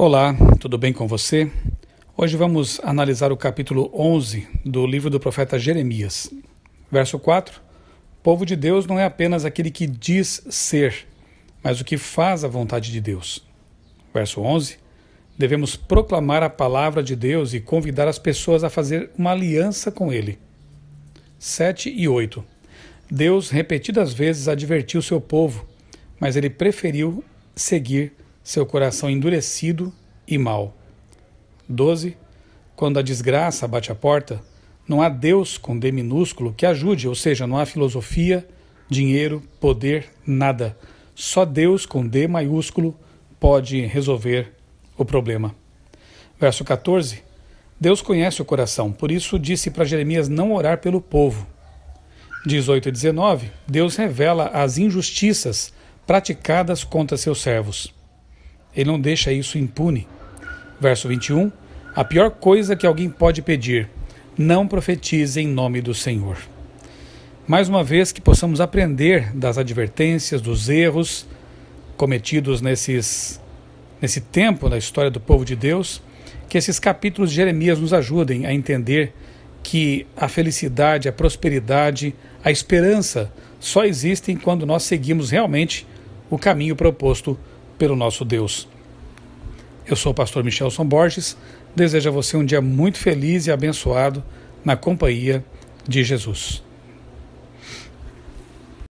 Olá, tudo bem com você? Hoje vamos analisar o capítulo 11 do livro do profeta Jeremias. Verso 4: Povo de Deus não é apenas aquele que diz ser, mas o que faz a vontade de Deus. Verso 11: Devemos proclamar a palavra de Deus e convidar as pessoas a fazer uma aliança com ele. 7 e 8: Deus repetidas vezes advertiu seu povo, mas ele preferiu seguir seu coração endurecido e mau. 12. Quando a desgraça bate a porta, não há Deus com D minúsculo que ajude, ou seja, não há filosofia, dinheiro, poder, nada. Só Deus com D maiúsculo pode resolver o problema. Verso 14. Deus conhece o coração, por isso disse para Jeremias não orar pelo povo. 18 e 19. Deus revela as injustiças praticadas contra seus servos. Ele não deixa isso impune. Verso 21: A pior coisa que alguém pode pedir: não profetize em nome do Senhor. Mais uma vez que possamos aprender das advertências, dos erros cometidos nesses nesse tempo da história do povo de Deus, que esses capítulos de Jeremias nos ajudem a entender que a felicidade, a prosperidade, a esperança só existem quando nós seguimos realmente o caminho proposto pelo nosso Deus. Eu sou o pastor Michelson Borges, desejo a você um dia muito feliz e abençoado na companhia de Jesus.